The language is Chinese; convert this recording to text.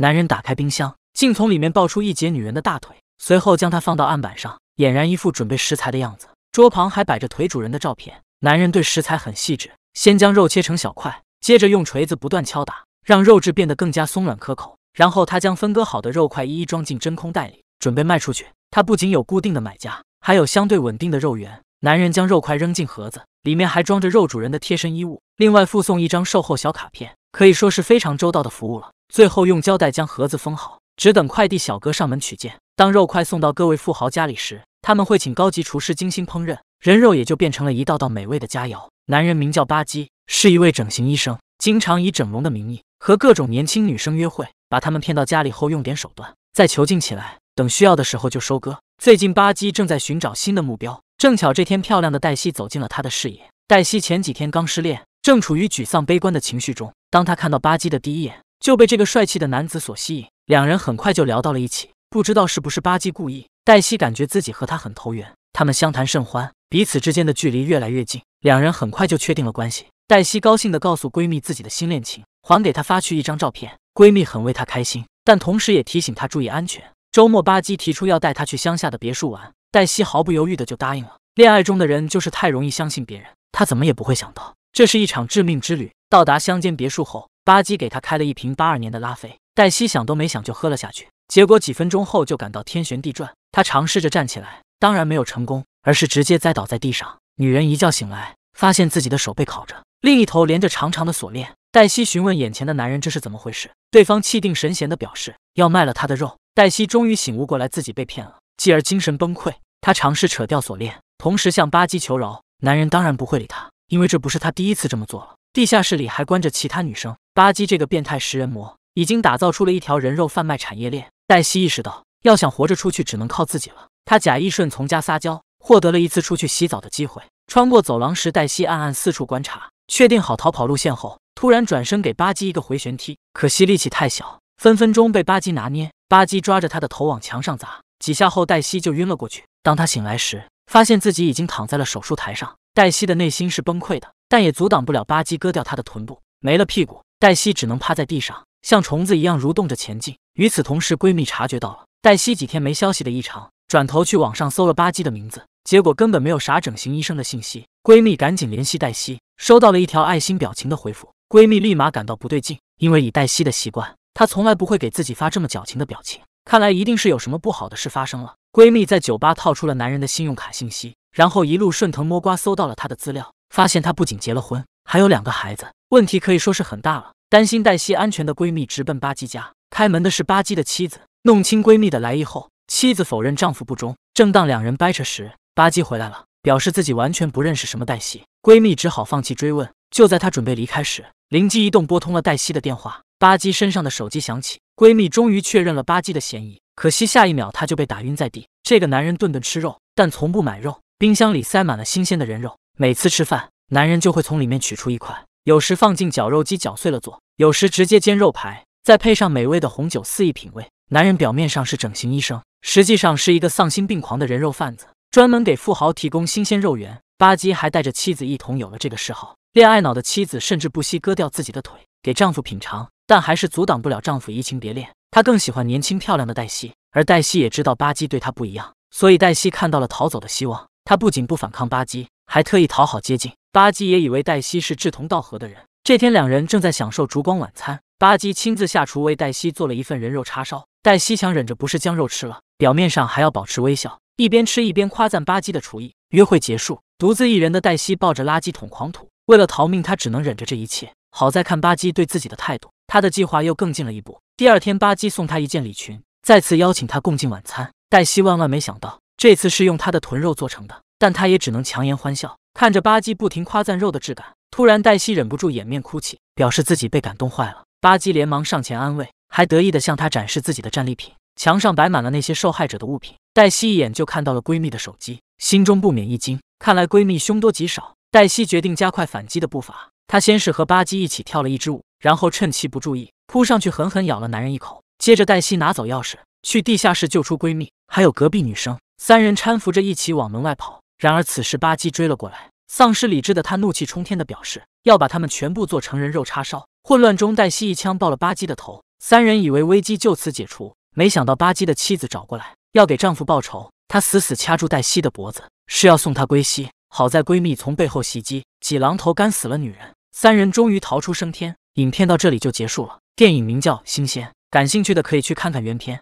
男人打开冰箱，竟从里面抱出一截女人的大腿，随后将她放到案板上，俨然一副准备食材的样子。桌旁还摆着腿主人的照片。男人对食材很细致，先将肉切成小块，接着用锤子不断敲打，让肉质变得更加松软可口。然后他将分割好的肉块一一装进真空袋里，准备卖出去。他不仅有固定的买家，还有相对稳定的肉源。男人将肉块扔进盒子，里面还装着肉主人的贴身衣物，另外附送一张售后小卡片，可以说是非常周到的服务了。最后用胶带将盒子封好，只等快递小哥上门取件。当肉块送到各位富豪家里时，他们会请高级厨师精心烹饪，人肉也就变成了一道道美味的佳肴。男人名叫巴基，是一位整形医生，经常以整容的名义和各种年轻女生约会，把他们骗到家里后用点手段再囚禁起来，等需要的时候就收割。最近，巴基正在寻找新的目标，正巧这天，漂亮的黛西走进了他的视野。黛西前几天刚失恋，正处于沮丧悲观的情绪中。当他看到巴基的第一眼，就被这个帅气的男子所吸引，两人很快就聊到了一起。不知道是不是巴基故意，黛西感觉自己和他很投缘。他们相谈甚欢，彼此之间的距离越来越近。两人很快就确定了关系。黛西高兴的告诉闺蜜自己的新恋情，还给她发去一张照片。闺蜜很为她开心，但同时也提醒她注意安全。周末，巴基提出要带她去乡下的别墅玩，黛西毫不犹豫的就答应了。恋爱中的人就是太容易相信别人，她怎么也不会想到，这是一场致命之旅。到达乡间别墅后。巴基给他开了一瓶八二年的拉菲，黛西想都没想就喝了下去，结果几分钟后就感到天旋地转。他尝试着站起来，当然没有成功，而是直接栽倒在地上。女人一觉醒来，发现自己的手被烤着，另一头连着长长的锁链。黛西询问眼前的男人这是怎么回事，对方气定神闲的表示要卖了他的肉。黛西终于醒悟过来自己被骗了，继而精神崩溃。她尝试扯掉锁链，同时向巴基求饶。男人当然不会理她，因为这不是他第一次这么做了。地下室里还关着其他女生。巴基这个变态食人魔已经打造出了一条人肉贩卖产业链。黛西意识到，要想活着出去，只能靠自己了。她假意顺从家撒娇，获得了一次出去洗澡的机会。穿过走廊时，黛西暗暗四处观察，确定好逃跑路线后，突然转身给巴基一个回旋踢，可惜力气太小，分分钟被巴基拿捏。巴基抓着他的头往墙上砸几下后，黛西就晕了过去。当他醒来时，发现自己已经躺在了手术台上。黛西的内心是崩溃的。但也阻挡不了巴基割掉她的臀部，没了屁股，黛西只能趴在地上，像虫子一样蠕动着前进。与此同时，闺蜜察觉到了黛西几天没消息的异常，转头去网上搜了巴基的名字，结果根本没有啥整形医生的信息。闺蜜赶紧联系黛西，收到了一条爱心表情的回复。闺蜜立马感到不对劲，因为以黛西的习惯，她从来不会给自己发这么矫情的表情，看来一定是有什么不好的事发生了。闺蜜在酒吧套出了男人的信用卡信息，然后一路顺藤摸瓜，搜到了他的资料。发现她不仅结了婚，还有两个孩子，问题可以说是很大了。担心黛西安全的闺蜜直奔巴基家。开门的是巴基的妻子。弄清闺蜜的来意后，妻子否认丈夫不忠。正当两人掰扯时，巴基回来了，表示自己完全不认识什么黛西。闺蜜只好放弃追问。就在她准备离开时，灵机一动拨通了黛西的电话。巴基身上的手机响起，闺蜜终于确认了巴基的嫌疑。可惜下一秒她就被打晕在地。这个男人顿顿吃肉，但从不买肉，冰箱里塞满了新鲜的人肉。每次吃饭，男人就会从里面取出一块，有时放进绞肉机绞碎了做，有时直接煎肉排，再配上美味的红酒肆意品味。男人表面上是整形医生，实际上是一个丧心病狂的人肉贩子，专门给富豪提供新鲜肉源。巴基还带着妻子一同有了这个嗜好，恋爱脑的妻子甚至不惜割掉自己的腿给丈夫品尝，但还是阻挡不了丈夫移情别恋。他更喜欢年轻漂亮的黛西，而黛西也知道巴基对她不一样，所以黛西看到了逃走的希望。她不仅不反抗巴基。还特意讨好接近，巴基也以为黛西是志同道合的人。这天，两人正在享受烛光晚餐，巴基亲自下厨为黛西做了一份人肉叉烧。黛西强忍着不是将肉吃了，表面上还要保持微笑，一边吃一边夸赞巴基的厨艺。约会结束，独自一人的黛西抱着垃圾桶狂吐。为了逃命，他只能忍着这一切。好在看巴基对自己的态度，他的计划又更进了一步。第二天，巴基送他一件礼裙，再次邀请他共进晚餐。黛西万万没想到，这次是用他的臀肉做成的。但他也只能强颜欢笑，看着巴基不停夸赞肉的质感。突然，黛西忍不住掩面哭泣，表示自己被感动坏了。巴基连忙上前安慰，还得意地向她展示自己的战利品。墙上摆满了那些受害者的物品，黛西一眼就看到了闺蜜的手机，心中不免一惊。看来闺蜜凶多吉少，黛西决定加快反击的步伐。她先是和巴基一起跳了一支舞，然后趁其不注意，扑上去狠狠咬了男人一口。接着，黛西拿走钥匙，去地下室救出闺蜜，还有隔壁女生，三人搀扶着一起往门外跑。然而，此时巴基追了过来，丧失理智的他怒气冲天的表示要把他们全部做成人肉叉烧。混乱中，黛西一枪爆了巴基的头。三人以为危机就此解除，没想到巴基的妻子找过来要给丈夫报仇，她死死掐住黛西的脖子，是要送她归西。好在闺蜜从背后袭击，几榔头干死了女人，三人终于逃出升天。影片到这里就结束了。电影名叫《新鲜》，感兴趣的可以去看看原片。